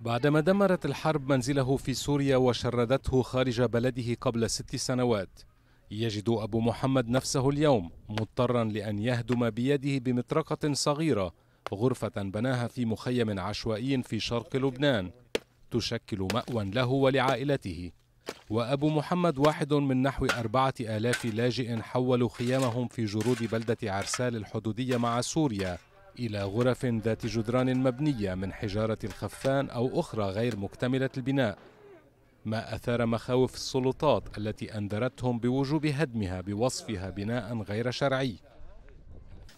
بعدما دمرت الحرب منزله في سوريا وشردته خارج بلده قبل ست سنوات يجد أبو محمد نفسه اليوم مضطرا لأن يهدم بيده بمطرقة صغيرة غرفة بناها في مخيم عشوائي في شرق لبنان تشكل مأوى له ولعائلته وأبو محمد واحد من نحو أربعة آلاف لاجئ حولوا خيامهم في جرود بلدة عرسال الحدودية مع سوريا إلى غرف ذات جدران مبنية من حجارة خفان أو أخرى غير مكتملة البناء ما أثار مخاوف السلطات التي أنذرتهم بوجوب هدمها بوصفها بناء غير شرعي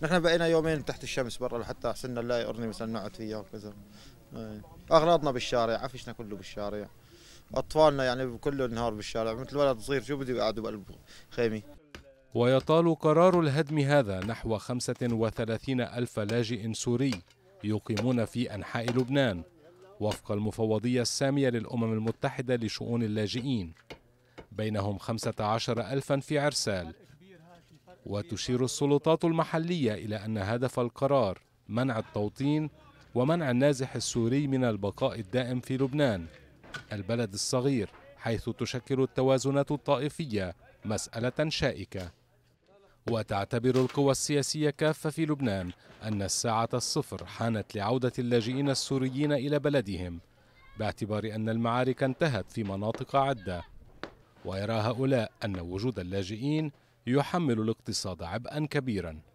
نحن بقينا يومين تحت الشمس برا لحتى حسنا نلاقي يقرني مثلا نقعد فيها وكذا إيه. أغراضنا بالشارع عفشنا كله بالشارع أطفالنا يعني كل النهار بالشارع مثل ولد صغير شو بده يقعدوا بقلب خيمي ويطال قرار الهدم هذا نحو 35 ألف لاجئ سوري يقيمون في أنحاء لبنان وفق المفوضية السامية للأمم المتحدة لشؤون اللاجئين بينهم 15 ألفا في عرسال وتشير السلطات المحلية إلى أن هدف القرار منع التوطين ومنع النازح السوري من البقاء الدائم في لبنان البلد الصغير حيث تشكل التوازنات الطائفية مسألة شائكة وتعتبر القوى السياسية كافة في لبنان أن الساعة الصفر حانت لعودة اللاجئين السوريين إلى بلدهم باعتبار أن المعارك انتهت في مناطق عدة ويرى هؤلاء أن وجود اللاجئين يحمل الاقتصاد عبئا كبيرا